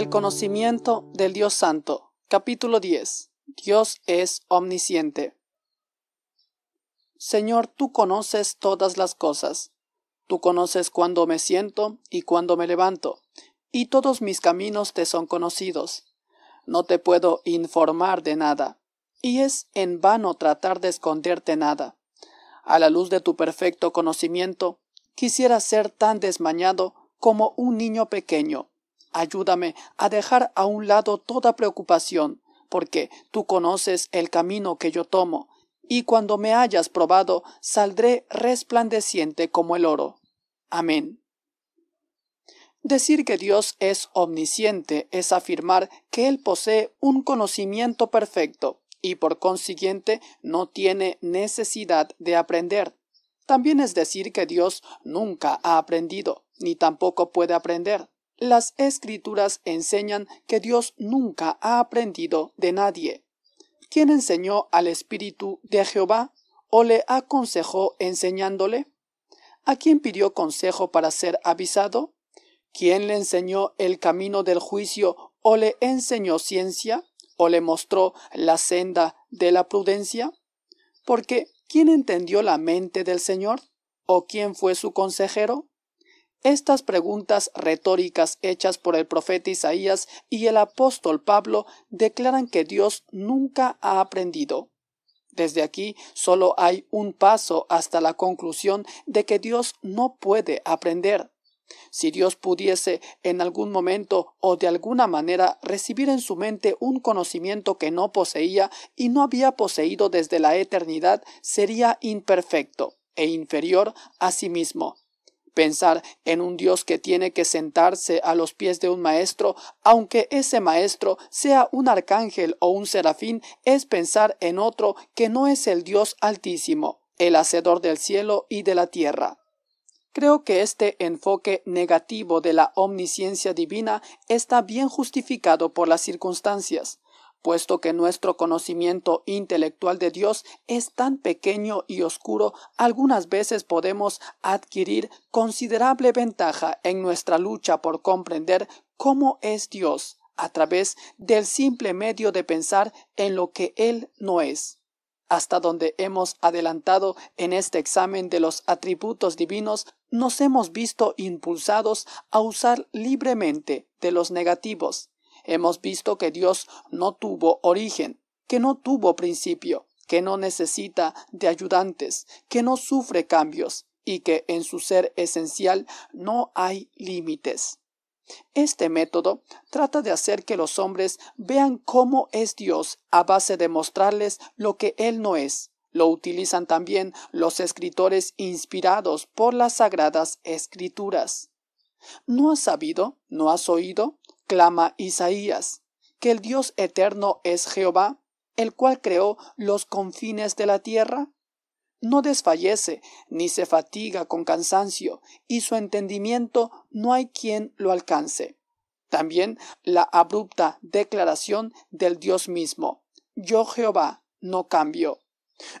El conocimiento del Dios Santo. Capítulo 10. Dios es omnisciente. Señor, tú conoces todas las cosas. Tú conoces cuándo me siento y cuándo me levanto, y todos mis caminos te son conocidos. No te puedo informar de nada, y es en vano tratar de esconderte nada. A la luz de tu perfecto conocimiento, quisiera ser tan desmañado como un niño pequeño Ayúdame a dejar a un lado toda preocupación, porque tú conoces el camino que yo tomo, y cuando me hayas probado, saldré resplandeciente como el oro. Amén. Decir que Dios es omnisciente es afirmar que Él posee un conocimiento perfecto y por consiguiente no tiene necesidad de aprender. También es decir que Dios nunca ha aprendido, ni tampoco puede aprender. Las escrituras enseñan que Dios nunca ha aprendido de nadie. ¿Quién enseñó al Espíritu de Jehová o le aconsejó enseñándole? ¿A quién pidió consejo para ser avisado? ¿Quién le enseñó el camino del juicio o le enseñó ciencia o le mostró la senda de la prudencia? Porque ¿quién entendió la mente del Señor? ¿O quién fue su consejero? Estas preguntas retóricas hechas por el profeta Isaías y el apóstol Pablo declaran que Dios nunca ha aprendido. Desde aquí solo hay un paso hasta la conclusión de que Dios no puede aprender. Si Dios pudiese en algún momento o de alguna manera recibir en su mente un conocimiento que no poseía y no había poseído desde la eternidad, sería imperfecto e inferior a sí mismo, Pensar en un Dios que tiene que sentarse a los pies de un maestro, aunque ese maestro sea un arcángel o un serafín, es pensar en otro que no es el Dios altísimo, el hacedor del cielo y de la tierra. Creo que este enfoque negativo de la omnisciencia divina está bien justificado por las circunstancias puesto que nuestro conocimiento intelectual de Dios es tan pequeño y oscuro, algunas veces podemos adquirir considerable ventaja en nuestra lucha por comprender cómo es Dios a través del simple medio de pensar en lo que Él no es. Hasta donde hemos adelantado en este examen de los atributos divinos, nos hemos visto impulsados a usar libremente de los negativos Hemos visto que Dios no tuvo origen, que no tuvo principio, que no necesita de ayudantes, que no sufre cambios y que en su ser esencial no hay límites. Este método trata de hacer que los hombres vean cómo es Dios a base de mostrarles lo que Él no es. Lo utilizan también los escritores inspirados por las sagradas escrituras. ¿No has sabido? ¿No has oído? clama Isaías, que el Dios eterno es Jehová, el cual creó los confines de la tierra? No desfallece, ni se fatiga con cansancio, y su entendimiento no hay quien lo alcance. También la abrupta declaración del Dios mismo, Yo Jehová, no cambio,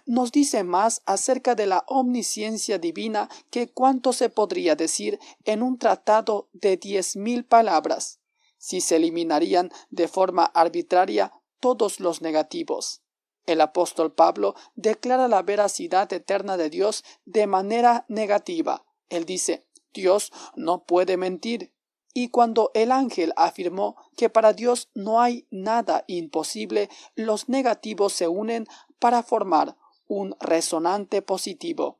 nos dice más acerca de la omnisciencia divina que cuanto se podría decir en un tratado de diez mil palabras si se eliminarían de forma arbitraria todos los negativos. El apóstol Pablo declara la veracidad eterna de Dios de manera negativa. Él dice, Dios no puede mentir. Y cuando el ángel afirmó que para Dios no hay nada imposible, los negativos se unen para formar un resonante positivo.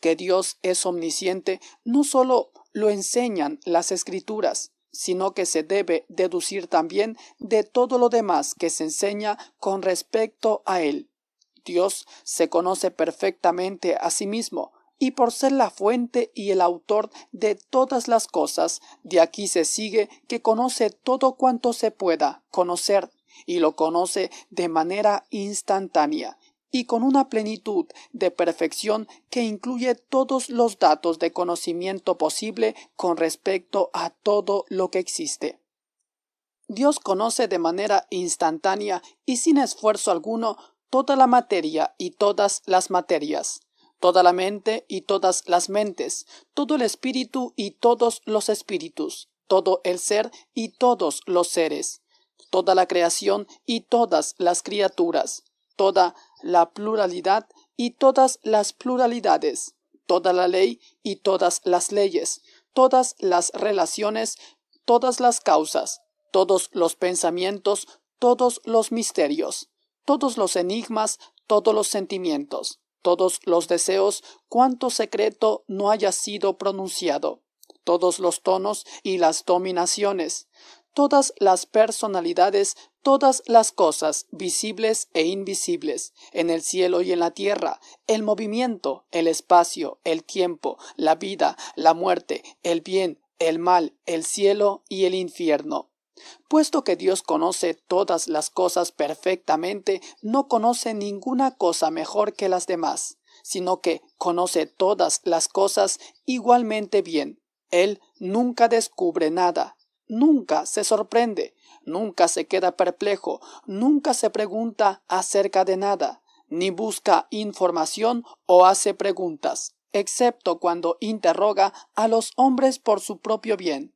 Que Dios es omnisciente no solo lo enseñan las escrituras, sino que se debe deducir también de todo lo demás que se enseña con respecto a él. Dios se conoce perfectamente a sí mismo, y por ser la fuente y el autor de todas las cosas, de aquí se sigue que conoce todo cuanto se pueda conocer, y lo conoce de manera instantánea, y con una plenitud de perfección que incluye todos los datos de conocimiento posible con respecto a todo lo que existe. Dios conoce de manera instantánea y sin esfuerzo alguno toda la materia y todas las materias, toda la mente y todas las mentes, todo el espíritu y todos los espíritus, todo el ser y todos los seres, toda la creación y todas las criaturas, toda la pluralidad y todas las pluralidades, toda la ley y todas las leyes, todas las relaciones, todas las causas, todos los pensamientos, todos los misterios, todos los enigmas, todos los sentimientos, todos los deseos, cuanto secreto no haya sido pronunciado, todos los tonos y las dominaciones, todas las personalidades, todas las cosas, visibles e invisibles, en el cielo y en la tierra, el movimiento, el espacio, el tiempo, la vida, la muerte, el bien, el mal, el cielo y el infierno. Puesto que Dios conoce todas las cosas perfectamente, no conoce ninguna cosa mejor que las demás, sino que conoce todas las cosas igualmente bien. Él nunca descubre nada, Nunca se sorprende, nunca se queda perplejo, nunca se pregunta acerca de nada, ni busca información o hace preguntas, excepto cuando interroga a los hombres por su propio bien.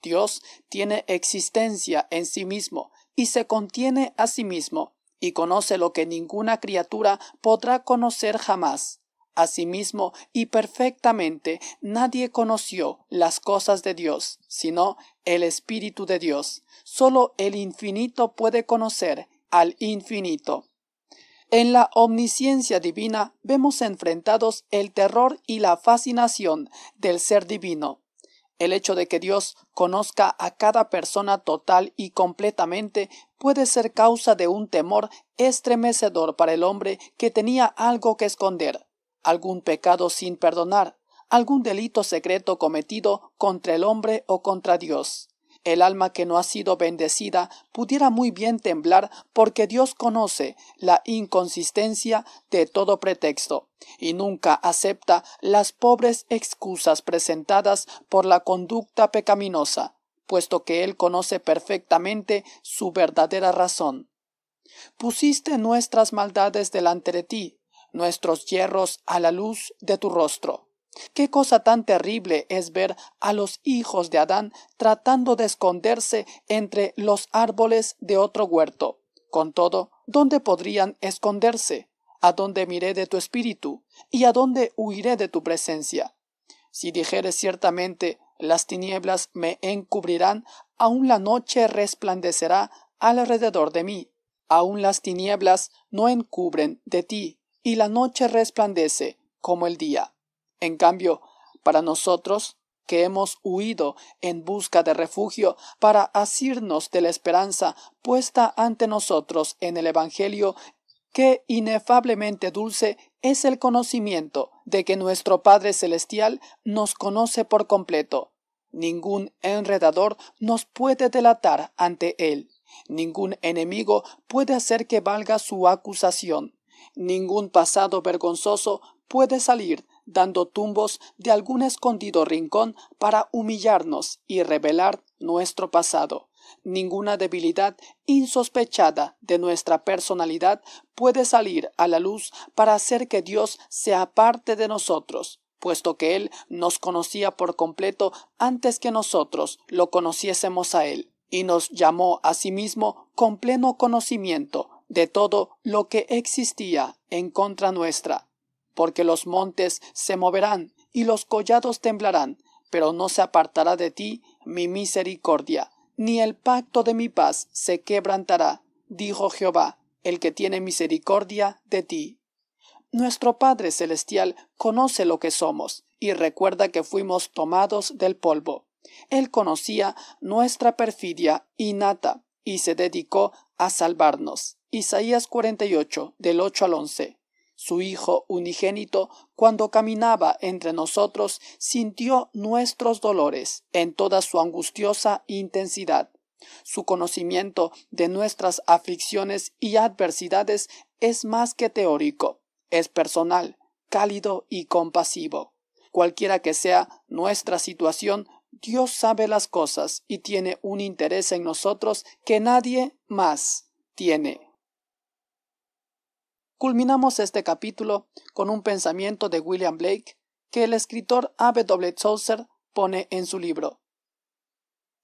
Dios tiene existencia en sí mismo y se contiene a sí mismo, y conoce lo que ninguna criatura podrá conocer jamás. Asimismo y perfectamente nadie conoció las cosas de Dios, sino el Espíritu de Dios. Solo el infinito puede conocer al infinito. En la omnisciencia divina vemos enfrentados el terror y la fascinación del ser divino. El hecho de que Dios conozca a cada persona total y completamente puede ser causa de un temor estremecedor para el hombre que tenía algo que esconder, algún pecado sin perdonar, algún delito secreto cometido contra el hombre o contra Dios. El alma que no ha sido bendecida pudiera muy bien temblar porque Dios conoce la inconsistencia de todo pretexto y nunca acepta las pobres excusas presentadas por la conducta pecaminosa, puesto que Él conoce perfectamente su verdadera razón. Pusiste nuestras maldades delante de ti, nuestros hierros a la luz de tu rostro. Qué cosa tan terrible es ver a los hijos de Adán tratando de esconderse entre los árboles de otro huerto. Con todo, ¿dónde podrían esconderse? ¿A dónde miré de tu espíritu? ¿Y a dónde huiré de tu presencia? Si dijeres ciertamente, las tinieblas me encubrirán, aun la noche resplandecerá alrededor de mí. Aun las tinieblas no encubren de ti y la noche resplandece como el día. En cambio, para nosotros, que hemos huido en busca de refugio para asirnos de la esperanza puesta ante nosotros en el Evangelio, qué inefablemente dulce es el conocimiento de que nuestro Padre Celestial nos conoce por completo. Ningún enredador nos puede delatar ante Él. Ningún enemigo puede hacer que valga su acusación. Ningún pasado vergonzoso puede salir dando tumbos de algún escondido rincón para humillarnos y revelar nuestro pasado. Ninguna debilidad insospechada de nuestra personalidad puede salir a la luz para hacer que Dios sea parte de nosotros, puesto que Él nos conocía por completo antes que nosotros lo conociésemos a Él, y nos llamó a sí mismo con pleno conocimiento, de todo lo que existía en contra nuestra, porque los montes se moverán y los collados temblarán, pero no se apartará de ti mi misericordia, ni el pacto de mi paz se quebrantará, dijo Jehová, el que tiene misericordia de ti. Nuestro Padre Celestial conoce lo que somos y recuerda que fuimos tomados del polvo. Él conocía nuestra perfidia innata y se dedicó a salvarnos. Isaías 48, del 8 al 11. Su Hijo unigénito, cuando caminaba entre nosotros, sintió nuestros dolores en toda su angustiosa intensidad. Su conocimiento de nuestras aflicciones y adversidades es más que teórico, es personal, cálido y compasivo. Cualquiera que sea nuestra situación, Dios sabe las cosas y tiene un interés en nosotros que nadie más tiene. Culminamos este capítulo con un pensamiento de William Blake que el escritor A. W. Chaucer pone en su libro.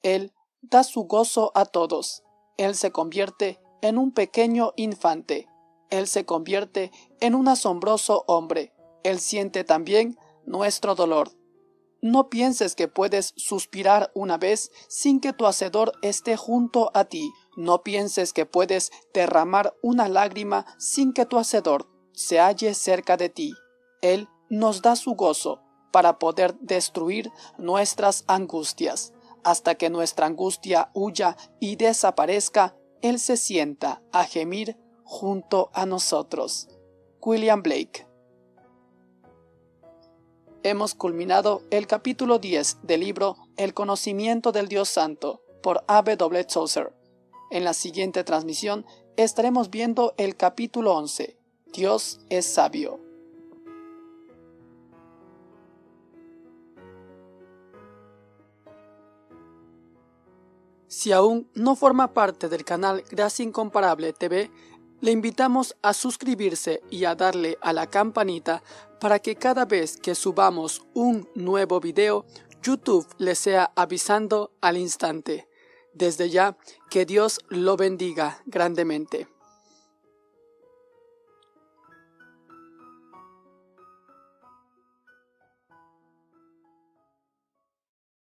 Él da su gozo a todos. Él se convierte en un pequeño infante. Él se convierte en un asombroso hombre. Él siente también nuestro dolor. No pienses que puedes suspirar una vez sin que tu hacedor esté junto a ti no pienses que puedes derramar una lágrima sin que tu Hacedor se halle cerca de ti. Él nos da su gozo para poder destruir nuestras angustias. Hasta que nuestra angustia huya y desaparezca, Él se sienta a gemir junto a nosotros. William Blake Hemos culminado el capítulo 10 del libro El conocimiento del Dios Santo por A.W. Chaucer. En la siguiente transmisión estaremos viendo el capítulo 11. Dios es sabio. Si aún no forma parte del canal Gracia Incomparable TV, le invitamos a suscribirse y a darle a la campanita para que cada vez que subamos un nuevo video, YouTube le sea avisando al instante desde ya que Dios lo bendiga grandemente.